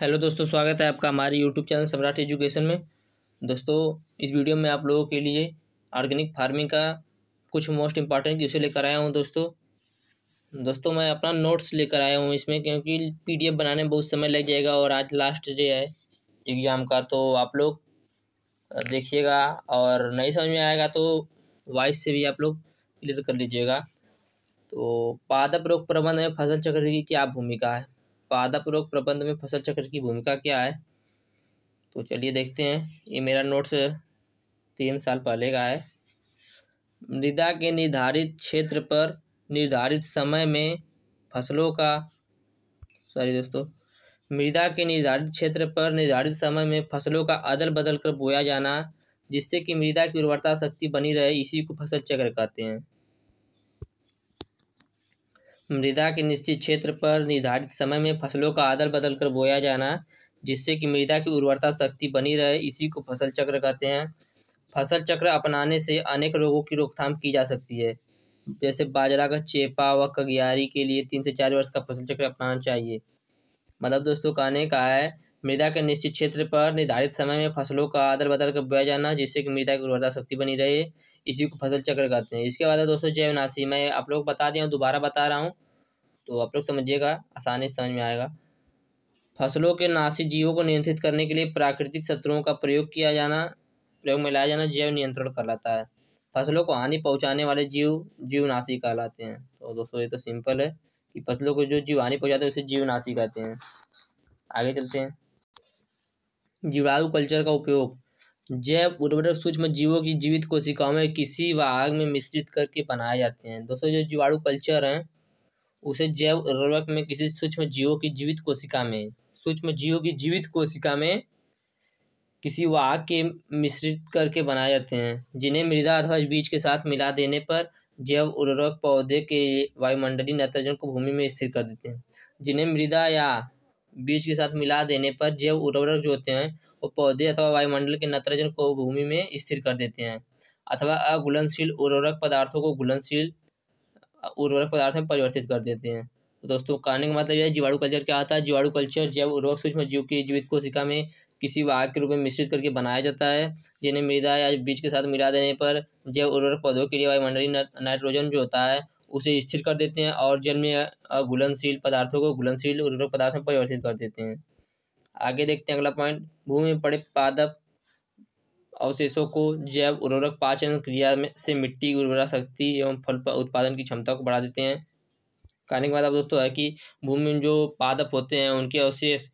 hello दोस्तों स्वागत है आपका हमारे यूट्यूब चैनल सम्राट एजुकेशन में दोस्तों इस वीडियो में आप लोगों के लिए ऑर्गेनिक फार्मिंग का कुछ मोस्ट इम्पॉर्टेंट इश्यू लेकर आया हूँ दोस्तों दोस्तों मैं अपना नोट्स लेकर आया हूँ इसमें क्योंकि पीडीएफ बनाने में बहुत समय लग जाएगा और आज लास्ट डे है एग्ज़ाम का तो आप लोग देखिएगा और नहीं समझ में आएगा तो वॉइस से भी आप लोग क्लियर कर लीजिएगा तो पादप रोग प्रबंधन में फसल चक्र की क्या भूमिका है रोग प्रबंध में फसल चक्र की भूमिका क्या है तो चलिए देखते हैं ये मेरा नोट्स तीन साल पहले का है मृदा के निर्धारित क्षेत्र पर निर्धारित समय में फसलों का सॉरी दोस्तों मृदा के निर्धारित क्षेत्र पर निर्धारित समय में फसलों का अदल बदल कर बोया जाना जिससे कि मृदा की उर्वरता शक्ति बनी रहे इसी को फसल चक्र कहते हैं मृदा के निश्चित क्षेत्र पर निर्धारित समय में फसलों का आदल बदल कर बोया जाना जिससे कि मृदा की उर्वरता शक्ति बनी रहे इसी को फसल चक्र कहते हैं फसल चक्र अपनाने से अनेक रोगों की रोकथाम की जा सकती है जैसे बाजरा का चेपा व कगियारी के लिए तीन से चार वर्ष का फसल चक्र अपनाना चाहिए मतलब दोस्तों कहने का है मृदा के निश्चित क्षेत्र पर निर्धारित समय में फसलों का आदर बदल कर बोया जाना जिससे कि मृदा की उर्वरता शक्ति बनी रहे इसी को फसल चक्र कहते हैं इसके बाद दोस्तों जैवनाशी मैं आप लोग बता दिया हूँ दोबारा बता रहा हूँ तो आप लोग समझिएगा आसानी से समझ में आएगा फसलों के नाशी जीवों को नियंत्रित करने के लिए प्राकृतिक शत्रुओं का प्रयोग किया जाना प्रयोग में लाया जाना जैव नियंत्रण कहलाता है फसलों को हानि पहुंचाने वाले जीव जीवनाशी कहलाते हैं तो दोस्तों ये तो सिंपल है कि फसलों को जो जीव हानि पहुँचाते हैं उसे जीवनाशी कहते हैं आगे चलते हैं जीवाणु कल्चर का उपयोग जैव उर्वरक सूक्ष्म जीवों की जीवित कोशिकाओं में किसी भाग में मिश्रित करके बनाए जाते हैं दोस्तों जो जीवाणु कल्चर हैं उसे जैव उर्वरक में किसी सूक्ष्म जीवों की जीवित कोशिका में सूक्ष्म जीवों की जीवित कोशिका में किसी वाहक के मिश्रित करके बनाए जाते हैं जिन्हें मृदा अथवा बीज के साथ मिला देने पर जैव उर्वरक पौधे के वायुमंडलीय नाइट्रोजन को भूमि में स्थिर कर देते हैं जिन्हें मृदा या बीज के साथ मिला देने पर जैव उर्वरक जो होते हैं वो पौधे अथवा वायुमंडल के नत्रजन को भूमि में स्थिर कर देते हैं अथवा अघुलनशील उर्वरक पदार्थों को घुलनशील उर्वरक पदार्थ में परिवर्तित कर देते हैं तो दोस्तों कहने का मतलब यह जीवाणु कल्चर क्या आता है जीवाणु कल्चर जैव उर्वरक सूक्ष्म जीव की जीवित कोशिका में किसी वाहक के रूप में मिश्रित करके बनाया जाता है जिन्हें मृदा या बीज के साथ मिला देने पर जैव उर्वरक पौधों के लिए वायुमंडलीय नाइट्रोजन जो होता है उसे स्थिर कर देते हैं और जल में घुलनशील पदार्थों को घुलनशील उर्वरक पदार्थ में परिवर्तित कर देते हैं आगे देखते हैं अगला पॉइंट भूमि में पड़े पादप अवशेषों को जैव उर्वरक पाचन क्रिया में से मिट्टी की उर्वरा शक्ति एवं फल उत्पादन की क्षमता को बढ़ा देते हैं कहने के बाद अब दोस्तों है कि भूमि में जो पादप होते हैं उनके अवशेष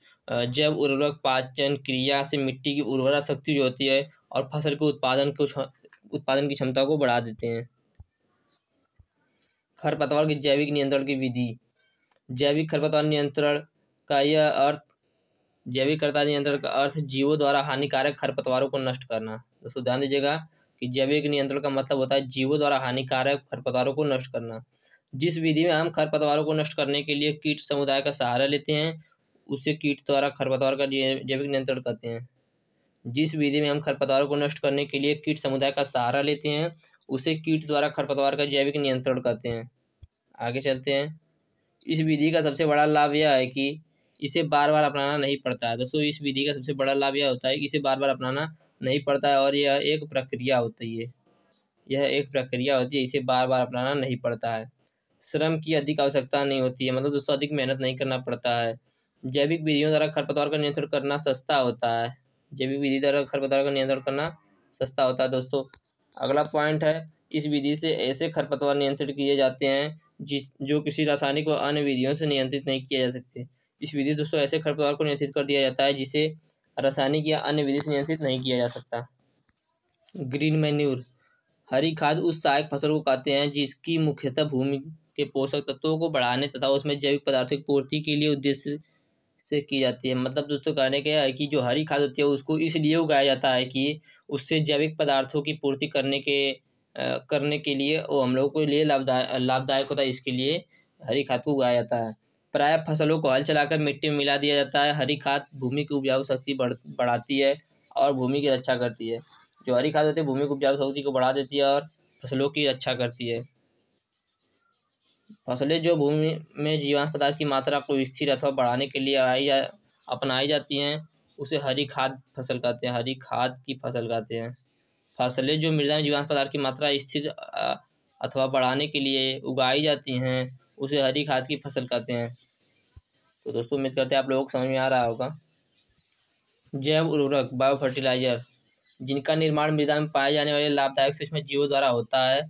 जैव उर्वरक पाचन क्रिया से मिट्टी की उर्वरा शक्ति जो होती है और फसल के उत्पादन को उत्पादन की क्षमता को बढ़ा देते हैं खरपतवार के जैविक नियंत्रण की विधि जैविक खरपतवार नियंत्रण का यह अर्थ जैविक खरपतवार नियंत्रण का अर्थ जीवों द्वारा हानिकारक खरपतवारों को नष्ट करना दोस्तों ध्यान दीजिएगा कि जैविक नियंत्रण का मतलब होता है जीवों द्वारा हानिकारक खरपतवारों को नष्ट करना जिस विधि में हम खरपतवारों को नष्ट करने के लिए कीट समुदाय का सहारा लेते हैं उसे कीट द्वारा खरपतवार का जैविक नियंत्रण करते हैं जिस विधि में हम खरपतवार को नष्ट करने के लिए कीट समुदाय का सहारा लेते हैं उसे कीट द्वारा खरपतवार का जैविक नियंत्रण करते हैं आगे चलते हैं इस विधि का सबसे बड़ा लाभ यह है कि इसे बार बार अपनाना नहीं पड़ता है दोस्तों इस विधि का सबसे बड़ा लाभ यह होता है कि इसे बार बार अपनाना नहीं पड़ता है और यह एक प्रक्रिया होती है यह एक प्रक्रिया होती है इसे बार बार अपनाना नहीं पड़ता है श्रम की अधिक आवश्यकता नहीं होती है मतलब दोस्तों अधिक मेहनत नहीं करना पड़ता है जैविक विधियों द्वारा खरपतवार का नियंत्रण करना सस्ता होता है जैविक विधि द्वारा खरपतवार का नियंत्रण करना सस्ता होता है दोस्तों अगला पॉइंट है इस विधि से ऐसे खरपतवार नियंत्रित किए जाते हैं जिस जो किसी रासायनिक व अन्य विधियों से नियंत्रित नहीं किया जा सकते इस विधि दोस्तों ऐसे खरपतवार को नियंत्रित कर दिया जाता है जिसे रासायनिक या अन्य विधि से नियंत्रित नहीं किया जा सकता ग्रीन मैन्यूर हरी खाद उस सहायक फसल को कहते हैं जिसकी मुख्यतः भूमि के पोषक तत्वों को बढ़ाने तथा उसमें जैविक पदार्थों की पूर्ति के लिए उद्देश्य से की जाती है मतलब दोस्तों कहने का है कि जो हरी खाद होती है उसको इसलिए उगाया जाता है कि उससे जैविक पदार्थों की पूर्ति करने के आ, करने के लिए वो हम लोगों के लिए लाभदाय लाभदायक होता है इसके लिए हरी खाद को उगाया जाता है प्राय फसलों को हल चलाकर मिट्टी में मिला दिया जाता है हरी खाद भूमि की उपजाऊ शक्ति बढ़ बढ़ाती है और भूमि की रक्षा करती है जो हरी खाद होती है भूमि की उपजाऊ शक्ति को बढ़ा देती है और फसलों की रक्षा करती है फसलें जो भूमि में जीवांश पदार्थ की मात्रा को स्थिर अथवा बढ़ाने के लिए आई जा अपनाई जाती हैं उसे हरी खाद फसल कहते हैं हरी खाद की फसल कहते हैं फसलें जो मृदा में जीवांश पदार्थ की मात्रा स्थिर अथवा बढ़ाने के लिए उगाई जाती हैं उसे हरी खाद की फसल कहते हैं तो दोस्तों उम्मीद करते हैं आप लोगों को समझ में आ रहा होगा जैव उर्वरक बायो फर्टिलाइजर जिनका निर्माण मृदा में पाए जाने वाले लाभदायक सूक्ष्म जीवों द्वारा होता है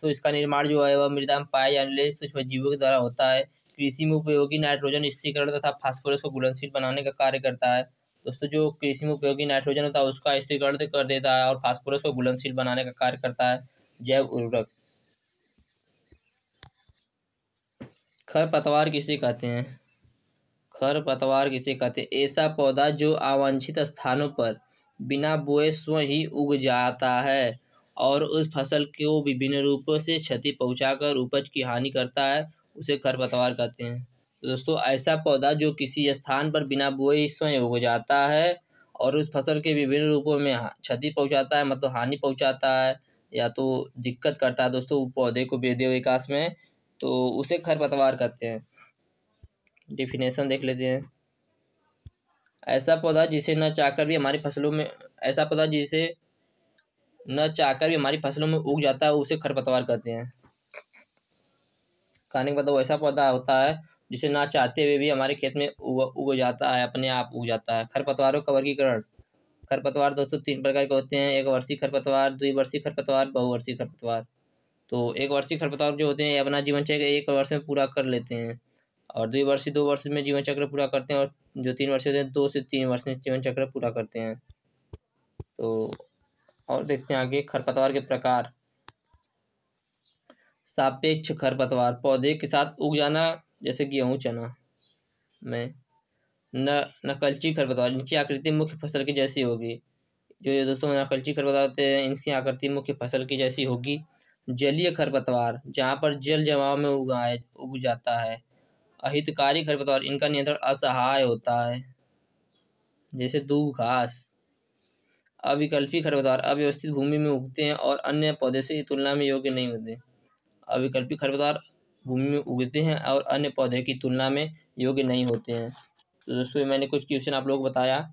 तो इसका निर्माण जो है वह मृदा में पाए जाने वाले सूक्ष्म जीवों के द्वारा होता है कृषि में उपयोगी नाइट्रोजन स्थिरीकरण तथा फास्फोरस को घुलनशील बनाने का कार्य करता है दोस्तों जो कृषि में उपयोगी नाइट्रोजन होता है उसका स्थिरीकरण तो कर देता है और फास्फोरस को घुलनशील बनाने का कार्य करता है जैव उर्वरक खर पतवार किसे कहते हैं खर पतवार किसे कहते हैं ऐसा पौधा जो अवांछित स्थानों पर बिना बोए स्व ही उग जाता है और उस फसल को विभिन्न रूपों से क्षति पहुंचाकर उपज की हानि करता है उसे खरपतवार कहते हैं तो दोस्तों ऐसा पौधा जो किसी स्थान पर बिना बुए स्वयं उग जाता है और उस फसल के विभिन्न रूपों में क्षति पहुंचाता है मतलब हानि पहुंचाता है या तो दिक्कत करता है दोस्तों पौधे को वृद्धि विकास में तो उसे खरपतवार कहते हैं डिफिनेशन देख लेते हैं ऐसा पौधा जिसे न चाहकर भी हमारी फसलों में ऐसा पौधा जिसे न चाहकर भी हमारी फसलों में उग जाता है उसे खरपतवार कहते हैं खाने का तो वो ऐसा पौधा होता है जिसे ना चाहते हुए भी हमारे खेत में उग उग जाता है अपने आप उग जाता है खरपतवारों का वर्गीकरण खरपतवार दोस्तों तीन प्रकार के होते हैं एक वर्षीय खरपतवार द्विवर्षीय खरपतवार बहुवर्षीय खरपतवार तो एक वर्षीय खरपतवार जो होते हैं अपना जीवन चक्र एक वर्ष में पूरा कर लेते हैं और द्विवर्षीय दो वर्ष में जीवन चक्र पूरा करते हैं और जो तीन वर्ष होते हैं दो से तीन वर्ष में जीवन चक्र पूरा करते हैं तो और देखते हैं आगे खरपतवार के प्रकार सापेक्ष खरपतवार पौधे के साथ उग जाना जैसे गेहूँ चना में न नकलची खरपतवार इनकी आकृति मुख्य फसल की जैसी होगी जो ये दोस्तों नकलची खरपतवार होते हैं इनकी आकृति मुख्य फसल की जैसी होगी जलीय खरपतवार जहाँ पर जल जमाव में उगाए उग जाता है अहितकारी खरपतवार इनका नियंत्रण असहाय होता है जैसे दूब घास अविकल्पी खरपतवार अव्यवस्थित भूमि में उगते हैं और अन्य पौधे से तुलना में योग्य नहीं होते अविकल्पी खरपतवार भूमि में उगते हैं और अन्य पौधे की तुलना में योग्य नहीं होते हैं तो दोस्तों मैंने कुछ क्वेश्चन आप लोग बताया